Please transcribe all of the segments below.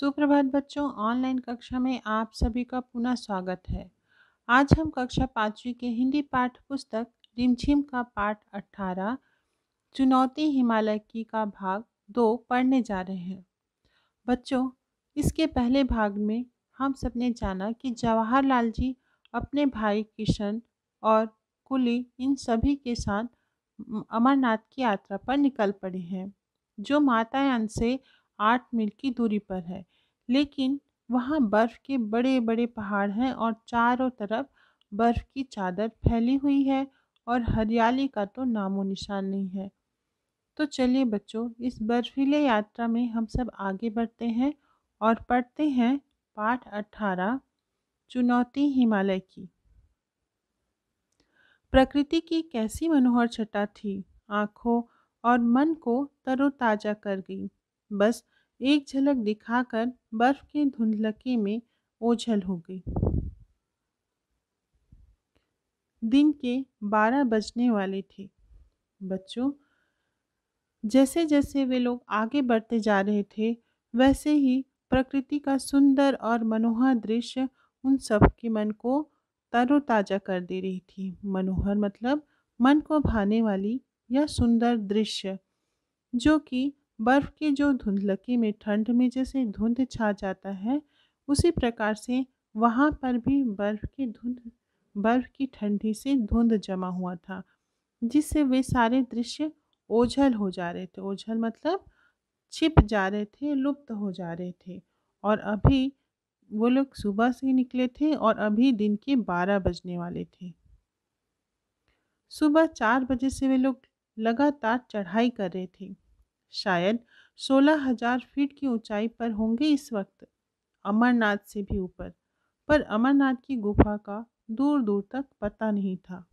सुप्रभात बच्चों ऑनलाइन कक्षा में आप सभी का पुनः स्वागत है आज हम कक्षा पाँचवीं के हिंदी पाठ पुस्तक रिमझिम का पाठ अट्ठारह चुनौती हिमालय की का भाग दो पढ़ने जा रहे हैं बच्चों इसके पहले भाग में हम सब ने जाना कि जवाहरलाल जी अपने भाई किशन और कुली इन सभी के साथ अमरनाथ की यात्रा पर निकल पड़े हैं जो मातायान से आठ मील की दूरी पर है लेकिन वहाँ बर्फ़ के बड़े बड़े पहाड़ हैं और चारों तरफ बर्फ़ की चादर फैली हुई है और हरियाली का तो नामो निशान नहीं है तो चलिए बच्चों इस बर्फीले यात्रा में हम सब आगे बढ़ते हैं और पढ़ते हैं पाठ अठारह चुनौती हिमालय की प्रकृति की कैसी मनोहर छटा थी आँखों और मन को तरोताजा कर गई बस एक झलक दिखाकर बर्फ के धुंधलके में ओझल हो गई दिन के बारह बजने वाले थे बच्चों जैसे जैसे वे लोग आगे बढ़ते जा रहे थे वैसे ही प्रकृति का सुंदर और मनोहर दृश्य उन सब के मन को तरोताज़ा कर दे रही थी मनोहर मतलब मन को भाने वाली यह सुंदर दृश्य जो कि बर्फ़ की जो धुंधलकी में ठंड में जैसे धुंध छा जाता है उसी प्रकार से वहाँ पर भी बर्फ़ की धुंध बर्फ़ की ठंडी से धुंध जमा हुआ था जिससे वे सारे दृश्य ओझल हो जा रहे थे ओझल मतलब छिप जा रहे थे लुप्त हो जा रहे थे और अभी वो लोग सुबह से निकले थे और अभी दिन के बारह बजने वाले थे सुबह चार बजे से वे लोग लगातार चढ़ाई कर रहे थे शायद सोलह हजार फीट की ऊंचाई पर होंगे इस वक्त अमरनाथ से भी ऊपर पर अमरनाथ की गुफा का दूर दूर तक पता नहीं था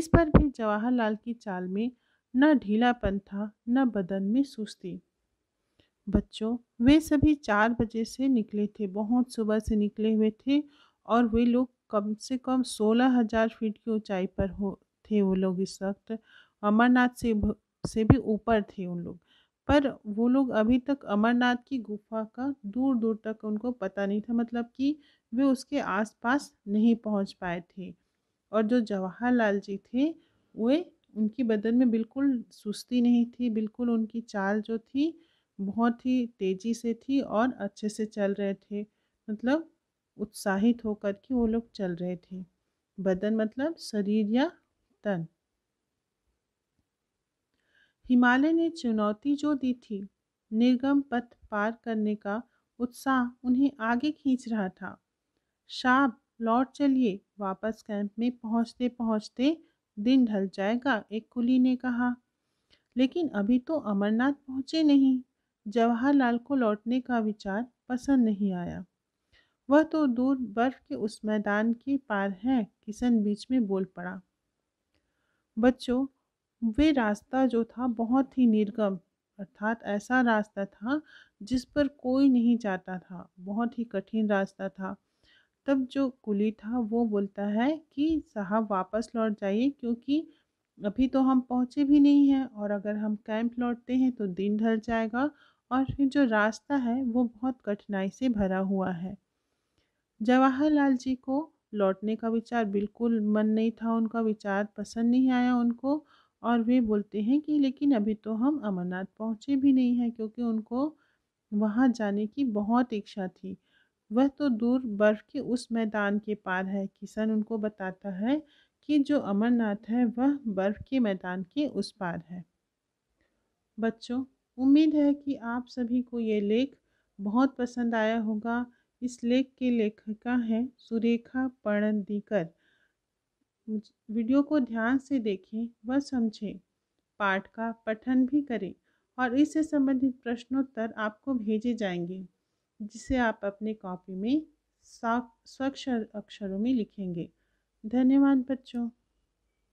इस पर भी जवाहरलाल की चाल में न ढीलापन था न बदन में सुस्ती बच्चों वे सभी चार बजे से निकले थे बहुत सुबह से निकले हुए थे और वे लोग कम से कम सोलह हजार फीट की ऊंचाई पर हो थे वो लोग इस वक्त अमरनाथ से से भी ऊपर थे उन लोग पर वो लोग अभी तक अमरनाथ की गुफा का दूर दूर तक उनको पता नहीं था मतलब कि वे उसके आसपास नहीं पहुंच पाए थे और जो जवाहरलाल जी थे वे उनकी बदन में बिल्कुल सुस्ती नहीं थी बिल्कुल उनकी चाल जो थी बहुत ही तेज़ी से थी और अच्छे से चल रहे थे मतलब उत्साहित होकर के वो लोग चल रहे थे बदन मतलब शरीर या तन हिमालय ने चुनौती जो दी थी निर्गम पथ पार करने का उत्साह उन्हें आगे खींच रहा था शाब लौट चलिए वापस कैंप में पहुंचते पहुंचते दिन ढल जाएगा एक कुली ने कहा लेकिन अभी तो अमरनाथ पहुंचे नहीं जवाहरलाल को लौटने का विचार पसंद नहीं आया वह तो दूर बर्फ के उस मैदान के पार है किशन बीच में बोल पड़ा बच्चों वे रास्ता जो था बहुत ही निर्गम अर्थात ऐसा रास्ता था जिस पर कोई नहीं जाता था बहुत ही कठिन रास्ता था तब जो कुली था वो बोलता है कि साहब वापस लौट जाइए क्योंकि अभी तो हम पहुँचे भी नहीं हैं और अगर हम कैंप लौटते हैं तो दिन ढल जाएगा और फिर जो रास्ता है वो बहुत कठिनाई से भरा हुआ है जवाहरलाल जी को लौटने का विचार बिल्कुल मन नहीं था उनका विचार पसंद नहीं आया उनको और वे बोलते हैं कि लेकिन अभी तो हम अमरनाथ पहुँचे भी नहीं हैं क्योंकि उनको वहाँ जाने की बहुत इच्छा थी वह तो दूर बर्फ़ के उस मैदान के पार है किसान उनको बताता है कि जो अमरनाथ है वह बर्फ़ के मैदान के उस पार है बच्चों उम्मीद है कि आप सभी को ये लेख बहुत पसंद आया होगा इस लेख के लेखिका हैं सुरेखा पणदीकर वीडियो को ध्यान से देखें व समझें पाठ का पठन भी करें और इससे संबंधित प्रश्नोत्तर आपको भेजे जाएंगे जिसे आप अपने कॉपी में साफ स्वच्छ अक्षरों में लिखेंगे धन्यवाद बच्चों